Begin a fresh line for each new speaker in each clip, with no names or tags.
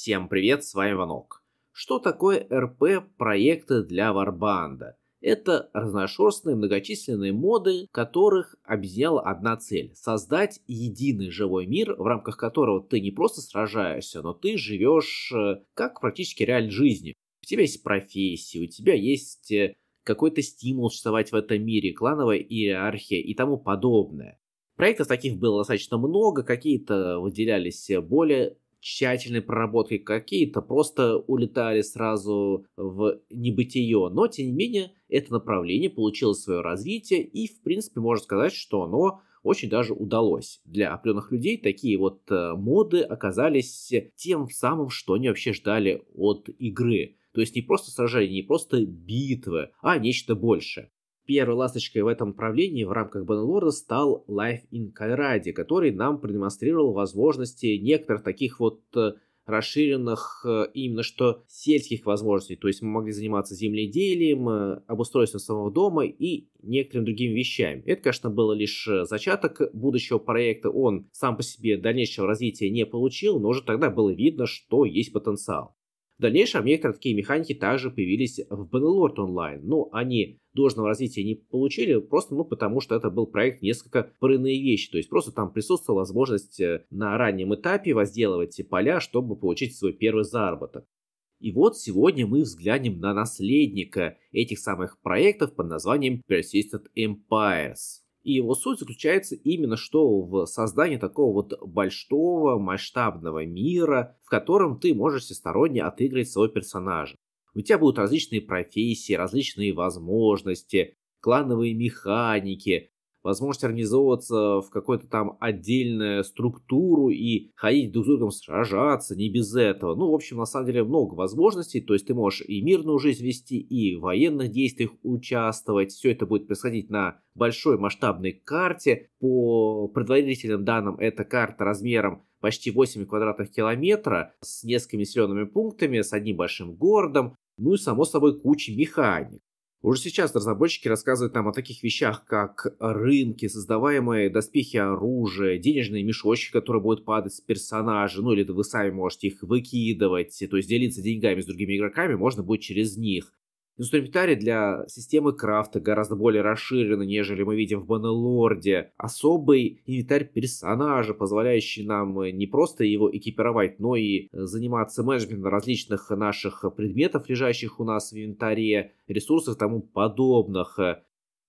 Всем привет, с вами Ванок. Что такое РП проекты для варбанда? Это разношерстные многочисленные моды, которых объединяла одна цель – создать единый живой мир, в рамках которого ты не просто сражаешься, но ты живешь э, как практически реаль жизни. У тебя есть профессия, у тебя есть э, какой-то стимул существовать в этом мире, клановая иерархия и тому подобное. Проектов таких было достаточно много, какие-то выделялись более тщательной проработкой, какие-то просто улетали сразу в небытие. Но, тем не менее, это направление получило свое развитие, и, в принципе, можно сказать, что оно очень даже удалось. Для определенных людей такие вот э, моды оказались тем самым, что они вообще ждали от игры. То есть не просто сражение, не просто битвы, а нечто большее. Первой ласточкой в этом направлении в рамках Баннерлорда стал Life in Colorado, который нам продемонстрировал возможности некоторых таких вот э, расширенных э, именно что сельских возможностей. То есть мы могли заниматься земледелием, э, обустройством самого дома и некоторыми другими вещами. Это, конечно, было лишь зачаток будущего проекта. Он сам по себе дальнейшего развития не получил, но уже тогда было видно, что есть потенциал. В дальнейшем некоторые а такие механики также появились в Bannerlord Online, но они должного развития не получили, просто ну, потому что это был проект несколько порыные вещи. То есть просто там присутствовала возможность э, на раннем этапе возделывать поля, чтобы получить свой первый заработок. И вот сегодня мы взглянем на наследника этих самых проектов под названием Persistent Empires. И его суть заключается именно что в создании такого вот большого масштабного мира, в котором ты можешь всесторонне отыгрывать своего персонажа. У тебя будут различные профессии, различные возможности, клановые механики, возможность организовываться в какую-то там отдельную структуру и ходить друг с другом сражаться, не без этого. Ну, в общем, на самом деле много возможностей, то есть ты можешь и мирную жизнь вести, и в военных действиях участвовать. Все это будет происходить на большой масштабной карте. По предварительным данным, эта карта размером почти 8 квадратных километра с несколькими населенными пунктами, с одним большим городом, ну и, само собой, кучей механик. Уже сейчас разработчики рассказывают нам о таких вещах, как рынки, создаваемые доспехи оружия, денежные мешочки, которые будут падать с персонажа, ну или вы сами можете их выкидывать, то есть делиться деньгами с другими игроками можно будет через них. Инструментарий для системы крафта гораздо более расширенный, нежели мы видим в Баннелорде. Особый инвентарь персонажа, позволяющий нам э, не просто его экипировать, но и э, заниматься менеджментом различных наших предметов, лежащих у нас в инвентаре, ресурсов тому подобных.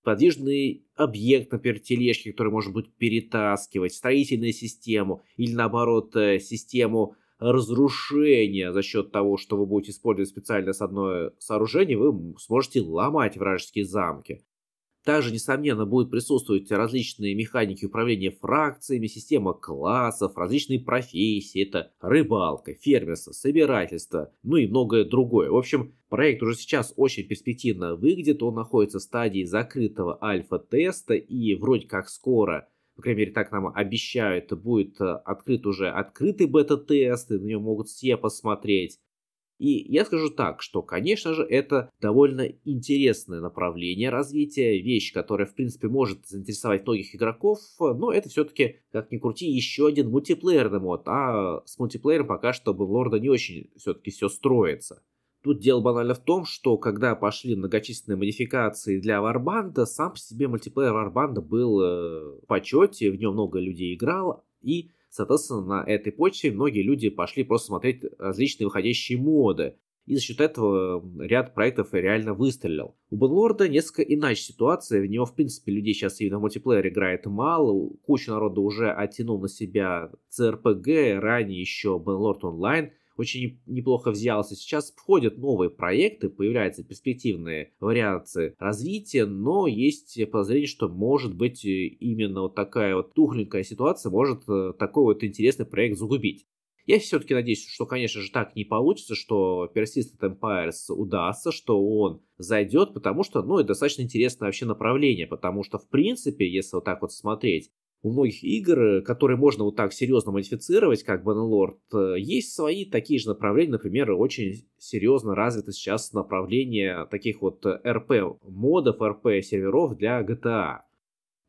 Подвижный объект, например, тележки, который может быть перетаскивать, строительную систему или наоборот э, систему разрушения за счет того, что вы будете использовать специально с сооружение, вы сможете ломать вражеские замки. Также, несомненно, будут присутствовать различные механики управления фракциями, система классов, различные профессии. Это рыбалка, фермерство, собирательство, ну и многое другое. В общем, проект уже сейчас очень перспективно выглядит. Он находится в стадии закрытого альфа-теста и вроде как скоро по крайней мере, так нам обещают, будет э, открыт уже открытый бета-тест, и на нее могут все посмотреть. И я скажу так, что, конечно же, это довольно интересное направление развития, вещь, которая, в принципе, может заинтересовать многих игроков, но это все-таки, как ни крути, еще один мультиплеерный мод, а с мультиплеером пока что Лорда не очень все-таки все строится. Тут дело банально в том, что когда пошли многочисленные модификации для Варбанда, сам по себе мультиплеер Варбанда был э, в почете, в нем много людей играло, и, соответственно, на этой почве многие люди пошли просто смотреть различные выходящие моды. И за счет этого ряд проектов реально выстрелил. У Бенлорда несколько иначе ситуация. В него, в принципе, людей сейчас именно в мультиплеер играет мало. куча народа уже оттянул на себя CRPG, ранее еще Бенлорд онлайн – очень неплохо взялся. Сейчас входят новые проекты, появляются перспективные вариации развития, но есть подозрение, что может быть э, именно вот такая вот тухленькая ситуация может э, такой вот интересный проект загубить. Я все-таки надеюсь, что, конечно же, так не получится, что Persistent Empires удастся, что он зайдет, потому что, ну, это достаточно интересное вообще направление, потому что, в принципе, если вот так вот смотреть, у многих игр, которые можно вот так серьезно модифицировать, как Bannerlord, э, есть свои такие же направления. Например, очень серьезно развито сейчас направление таких вот RP-модов, э, RP-серверов для GTA.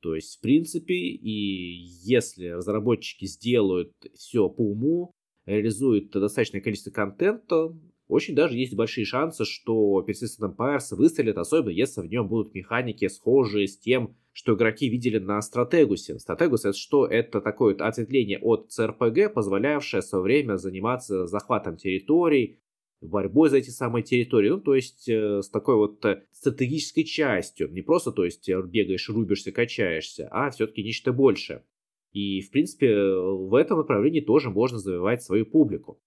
То есть, в принципе, и если разработчики сделают все по уму, реализуют достаточное количество контента, очень даже есть большие шансы, что Persistent Empires выстрелит, особенно если в нем будут механики, схожие с тем, что игроки видели на Стратегусе. Стратегус это что? Это такое ответвление от CRPG, позволявшее в свое время заниматься захватом территорий, борьбой за эти самые территории, ну, то есть э, с такой вот э, стратегической частью, не просто, то есть э, бегаешь, рубишься, качаешься, а все-таки нечто большее. И, в принципе, в этом направлении тоже можно завивать свою публику.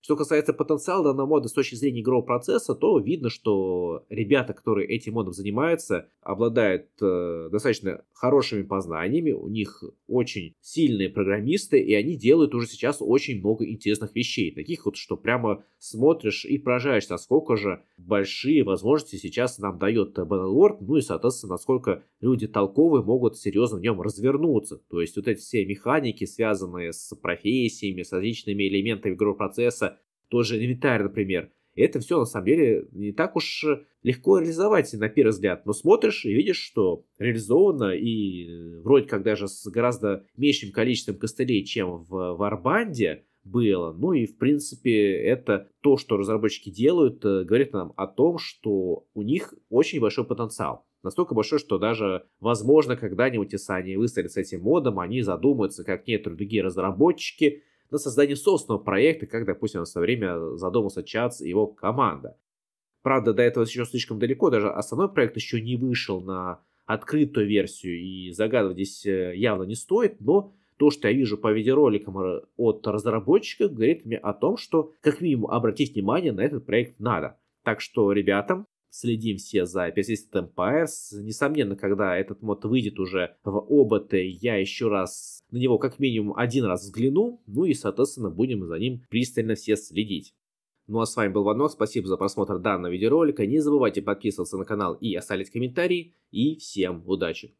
Что касается потенциала данного мода с точки зрения игрового процесса, то видно, что ребята, которые этим модом занимаются, обладают э, достаточно хорошими познаниями, у них очень сильные программисты, и они делают уже сейчас очень много интересных вещей, таких вот, что прямо смотришь и поражаешься, насколько же большие возможности сейчас нам дает Battlelord, ну и, соответственно, насколько люди толковые могут серьезно в нем развернуться. То есть вот эти все механики, связанные с профессиями, с различными элементами игрового процесса, тоже инвентарь, например. И это все, на самом деле, не так уж э, легко реализовать на первый взгляд. Но смотришь и видишь, что реализовано и э, вроде как даже с гораздо меньшим количеством костылей, чем в Варбанде было. Ну и, в принципе, это то, что разработчики делают, э, говорит нам о том, что у них очень большой потенциал. Настолько большой, что даже, возможно, когда-нибудь, если они выстрелят с этим модом, они задумаются, как некоторые другие разработчики, на создание собственного проекта, как, допустим, в свое время задумался Чац и его команда. Правда, до этого еще слишком далеко, даже основной проект еще не вышел на открытую версию, и загадывать здесь э, явно не стоит, но то, что я вижу по видеороликам э, от разработчиков, говорит мне о том, что как минимум обратить внимание на этот проект надо. Так что, ребятам, следим все за Persistent Empires. Несомненно, когда этот мод выйдет уже в ОБТ, я еще раз на него как минимум один раз взгляну, ну и, соответственно, будем за ним пристально все следить. Ну а с вами был Ванок, спасибо за просмотр данного видеоролика, не забывайте подписываться на канал и оставлять комментарии. и всем удачи!